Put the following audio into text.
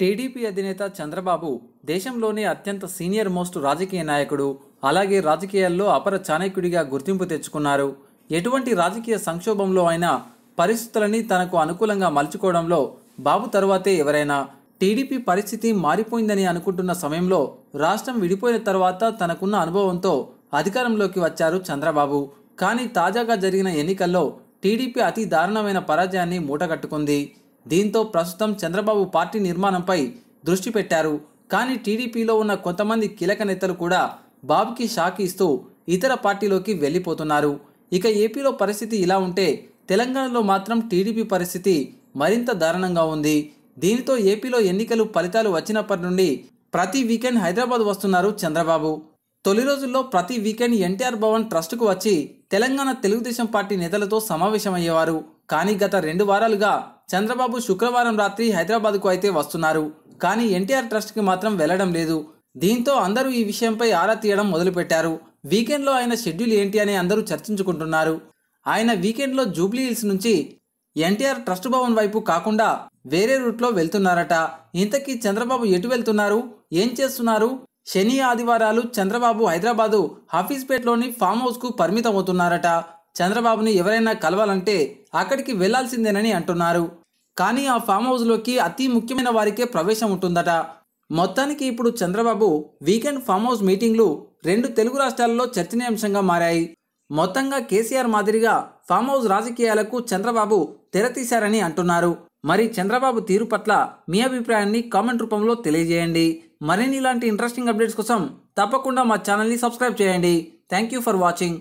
TDP అధినేత చంద్రబాబు దేశంలోనే అత్యంత సీనియర్ మోస్ట్ రాజకీయ నాయకుడు అలాగే రాజకీయాల్లో అపర చాణక్యుడిగా గుర్తింపు తెచ్చుకున్నారు ఎటువంటి రాజకీయ సంక్షోభంలో అయినా పరిస్థితులని తనకు అనుకూలంగా మలుచుకోవడంలో బాబు తర్వాతే ఎవరైనా టీడీపీ పరిస్థితి మారిపోయిందని అనుకుంటున్న సమయంలో రాష్ట్రం విడిపోయిన తర్వాత తనకున్న అనుభవంతో అధికారంలోకి వచ్చారు చంద్రబాబు కానీ తాజాగా జరిగిన ఎన్నికల్లో టీడీపీ అతి దారుణమైన పరాజయాన్ని మూటగట్టుకుంది దీంతో ప్రస్తుతం చంద్రబాబు పార్టీ నిర్మాణంపై దృష్టి పెట్టారు కానీ టీడీపీలో ఉన్న కొంతమంది కీలక నేతలు కూడా బాబుకి షాక్ ఇస్తూ ఇతర పార్టీలోకి వెళ్ళిపోతున్నారు ఇక ఏపీలో పరిస్థితి ఇలా ఉంటే తెలంగాణలో మాత్రం టీడీపీ పరిస్థితి మరింత దారుణంగా ఉంది దీనితో ఏపీలో ఎన్నికలు ఫలితాలు వచ్చినప్పటి నుండి ప్రతి వీకెండ్ హైదరాబాద్ వస్తున్నారు చంద్రబాబు తొలి రోజుల్లో ప్రతి వీకెండ్ ఎన్టీఆర్ భవన్ ట్రస్టుకు వచ్చి తెలంగాణ తెలుగుదేశం పార్టీ నేతలతో సమావేశమయ్యేవారు కానీ గత రెండు వారాలుగా చంద్రబాబు శుక్రవారం రాత్రి హైదరాబాద్కు అయితే వస్తున్నారు కానీ ఎన్టీఆర్ ట్రస్ట్కి మాత్రం వెళ్లడం లేదు దీంతో అందరూ ఈ విషయంపై ఆరా తీయడం మొదలుపెట్టారు వీకెండ్లో ఆయన షెడ్యూల్ ఏంటి అని అందరూ చర్చించుకుంటున్నారు ఆయన వీకెండ్లో జూబ్లీ హిల్స్ నుంచి ఎన్టీఆర్ ట్రస్ట్ భవన్ వైపు కాకుండా వేరే రూట్లో వెళ్తున్నారట ఇంతకీ చంద్రబాబు ఎటు వెళ్తున్నారు ఏం చేస్తున్నారు శని ఆదివారాలు చంద్రబాబు హైదరాబాదు హఫీజ్పేట్లోని ఫామ్ హౌస్కు పరిమితమవుతున్నారట చంద్రబాబుని ఎవరైనా కలవాలంటే అక్కడికి వెళ్లాల్సిందేనని అంటున్నారు కానీ ఆ ఫామ్ హౌస్లోకి అతి ముఖ్యమైన వారికే ప్రవేశం ఉంటుందట మొత్తానికి ఇప్పుడు చంద్రబాబు వీకెండ్ ఫామ్ హౌస్ మీటింగ్లు రెండు తెలుగు రాష్ట్రాల్లో చర్చనీయాంశంగా మారాయి మొత్తంగా కేసీఆర్ మాదిరిగా ఫామ్ హౌస్ రాజకీయాలకు చంద్రబాబు తెరతీశారని అంటున్నారు మరి చంద్రబాబు తీరు పట్ల మీ అభిప్రాయాన్ని కామెంట్ రూపంలో తెలియజేయండి మరిన్ని ఇలాంటి ఇంట్రెస్టింగ్ అప్డేట్స్ కోసం తప్పకుండా మా ఛానల్ని సబ్స్క్రైబ్ చేయండి థ్యాంక్ యూ ఫర్ వాచింగ్